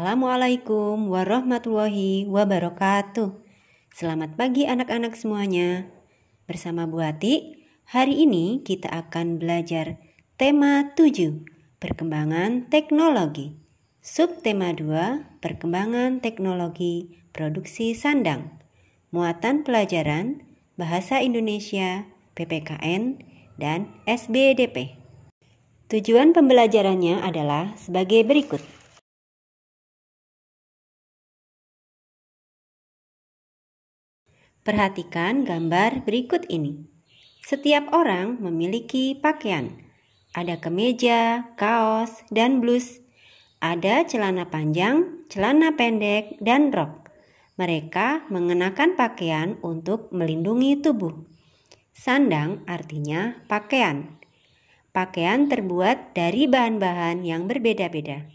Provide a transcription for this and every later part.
Assalamualaikum warahmatullahi wabarakatuh. Selamat pagi anak-anak semuanya. Bersama Bu Ati, hari ini kita akan belajar tema 7, perkembangan teknologi. Subtema 2, perkembangan teknologi produksi sandang. Muatan pelajaran Bahasa Indonesia, PPKN, dan SBDP. Tujuan pembelajarannya adalah sebagai berikut. Perhatikan gambar berikut ini. Setiap orang memiliki pakaian. Ada kemeja, kaos, dan blus. Ada celana panjang, celana pendek, dan rok. Mereka mengenakan pakaian untuk melindungi tubuh. Sandang artinya pakaian. Pakaian terbuat dari bahan-bahan yang berbeda-beda.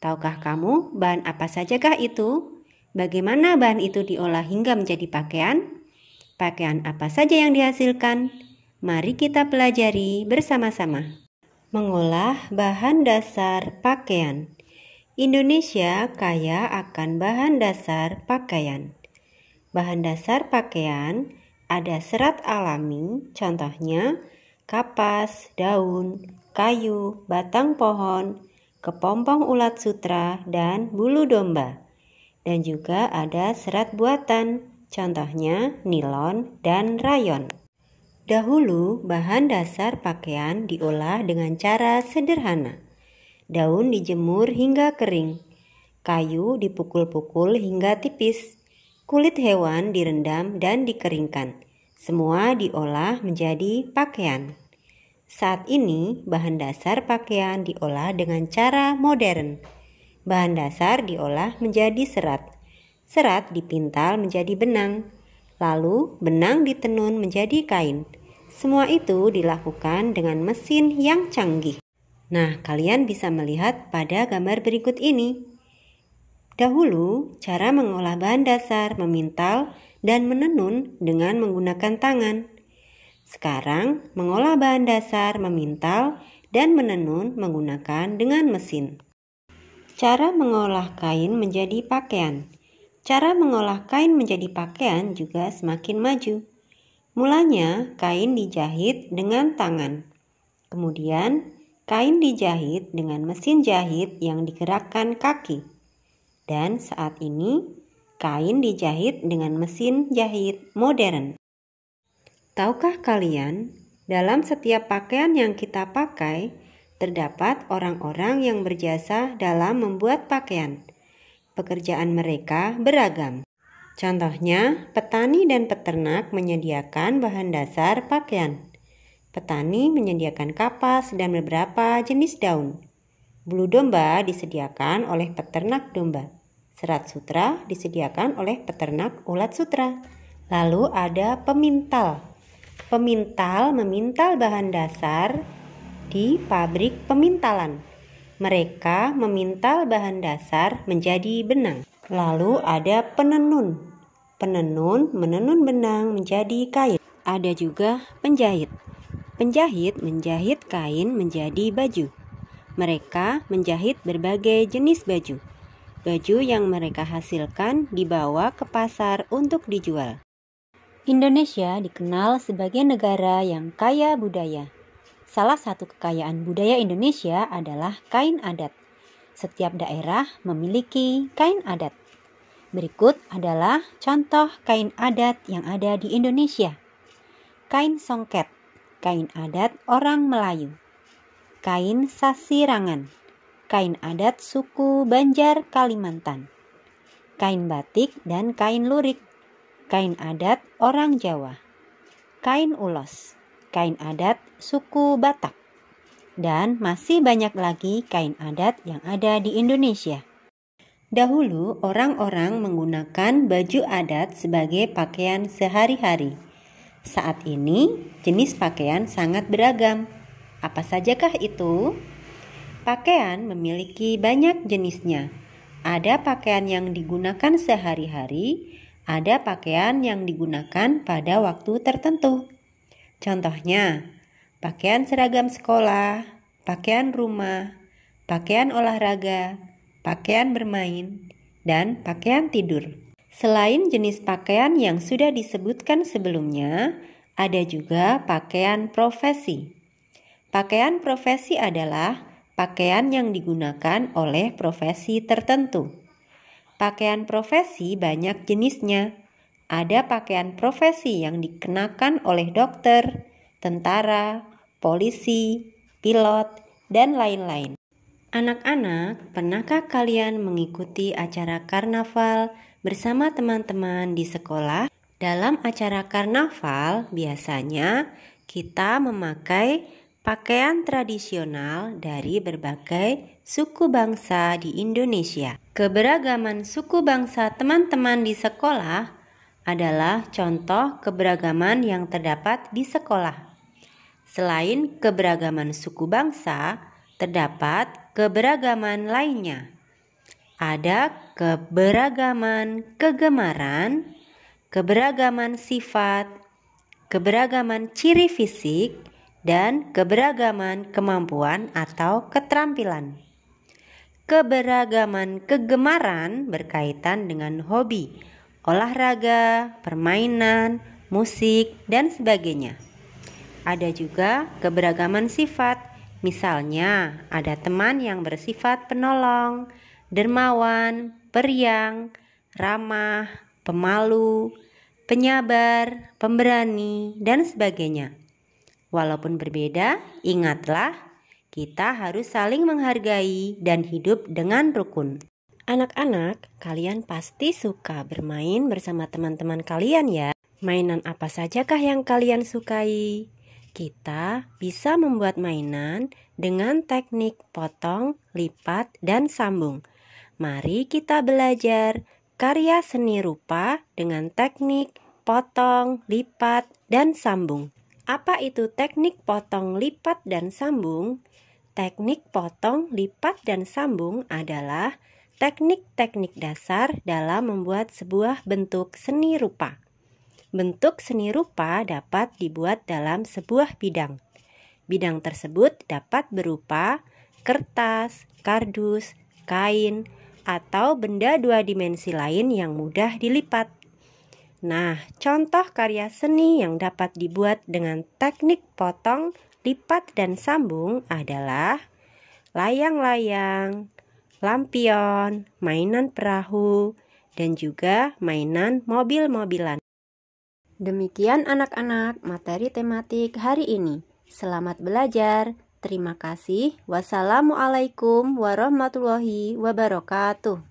Tahukah kamu bahan apa sajakah itu? Bagaimana bahan itu diolah hingga menjadi pakaian? Pakaian apa saja yang dihasilkan? Mari kita pelajari bersama-sama. Mengolah bahan dasar pakaian. Indonesia kaya akan bahan dasar pakaian. Bahan dasar pakaian ada serat alami, contohnya kapas, daun, kayu, batang pohon, kepompong ulat sutra, dan bulu domba dan juga ada serat buatan, contohnya nilon dan rayon. Dahulu, bahan dasar pakaian diolah dengan cara sederhana. Daun dijemur hingga kering, kayu dipukul-pukul hingga tipis, kulit hewan direndam dan dikeringkan. Semua diolah menjadi pakaian. Saat ini, bahan dasar pakaian diolah dengan cara modern Bahan dasar diolah menjadi serat. Serat dipintal menjadi benang. Lalu benang ditenun menjadi kain. Semua itu dilakukan dengan mesin yang canggih. Nah, kalian bisa melihat pada gambar berikut ini. Dahulu, cara mengolah bahan dasar memintal dan menenun dengan menggunakan tangan. Sekarang, mengolah bahan dasar memintal dan menenun menggunakan dengan mesin. Cara mengolah kain menjadi pakaian. Cara mengolah kain menjadi pakaian juga semakin maju. Mulanya, kain dijahit dengan tangan. Kemudian, kain dijahit dengan mesin jahit yang digerakkan kaki. Dan saat ini, kain dijahit dengan mesin jahit modern. Tahukah kalian, dalam setiap pakaian yang kita pakai, terdapat orang-orang yang berjasa dalam membuat pakaian. Pekerjaan mereka beragam. Contohnya, petani dan peternak menyediakan bahan dasar pakaian. Petani menyediakan kapas dan beberapa jenis daun. Bulu domba disediakan oleh peternak domba. Serat sutra disediakan oleh peternak ulat sutra. Lalu ada pemintal. Pemintal memintal bahan dasar di pabrik pemintalan. Mereka memintal bahan dasar menjadi benang. Lalu ada penenun. Penenun menenun benang menjadi kain. Ada juga penjahit. Penjahit menjahit kain menjadi baju. Mereka menjahit berbagai jenis baju. Baju yang mereka hasilkan dibawa ke pasar untuk dijual. Indonesia dikenal sebagai negara yang kaya budaya. Salah satu kekayaan budaya Indonesia adalah kain adat. Setiap daerah memiliki kain adat. Berikut adalah contoh kain adat yang ada di Indonesia. Kain songket, kain adat orang Melayu. Kain sasirangan, kain adat suku Banjar Kalimantan. Kain batik dan kain lurik, kain adat orang Jawa. Kain ulos kain adat suku Batak. Dan masih banyak lagi kain adat yang ada di Indonesia. Dahulu, orang-orang menggunakan baju adat sebagai pakaian sehari-hari. Saat ini, jenis pakaian sangat beragam. Apa sajakah itu? Pakaian memiliki banyak jenisnya. Ada pakaian yang digunakan sehari-hari, ada pakaian yang digunakan pada waktu tertentu. Contohnya, pakaian seragam sekolah, pakaian rumah, pakaian olahraga, pakaian bermain, dan pakaian tidur. Selain jenis pakaian yang sudah disebutkan sebelumnya, ada juga pakaian profesi. Pakaian profesi adalah pakaian yang digunakan oleh profesi tertentu. Pakaian profesi banyak jenisnya ada pakaian profesi yang dikenakan oleh dokter, tentara, polisi, pilot, dan lain-lain. Anak-anak, pernahkah kalian mengikuti acara karnaval bersama teman-teman di sekolah? Dalam acara karnaval, biasanya kita memakai pakaian tradisional dari berbagai suku bangsa di Indonesia. Keberagaman suku bangsa teman-teman di sekolah adalah contoh keberagaman yang terdapat di sekolah. Selain keberagaman suku bangsa, terdapat keberagaman lainnya. Ada keberagaman kegemaran, keberagaman sifat, keberagaman ciri fisik, dan keberagaman kemampuan atau keterampilan. Keberagaman kegemaran berkaitan dengan hobi olahraga, permainan, musik, dan sebagainya. Ada juga keberagaman sifat, misalnya ada teman yang bersifat penolong, dermawan, periang, ramah, pemalu, penyabar, pemberani, dan sebagainya. Walaupun berbeda, ingatlah kita harus saling menghargai dan hidup dengan rukun. Anak-anak, kalian pasti suka bermain bersama teman-teman kalian ya. Mainan apa sajakah yang kalian sukai? Kita bisa membuat mainan dengan teknik potong, lipat, dan sambung. Mari kita belajar karya seni rupa dengan teknik potong, lipat, dan sambung. Apa itu teknik potong, lipat, dan sambung? Teknik potong, lipat, dan sambung adalah teknik-teknik dasar dalam membuat sebuah bentuk seni rupa. Bentuk seni rupa dapat dibuat dalam sebuah bidang. Bidang tersebut dapat berupa kertas, kardus, kain, atau benda dua dimensi lain yang mudah dilipat. Nah, contoh karya seni yang dapat dibuat dengan teknik potong, lipat, dan sambung adalah layang-layang, lampion, mainan perahu, dan juga mainan mobil-mobilan. Demikian anak-anak materi tematik hari ini. Selamat belajar. Terima kasih. Wassalamualaikum warahmatullahi wabarakatuh.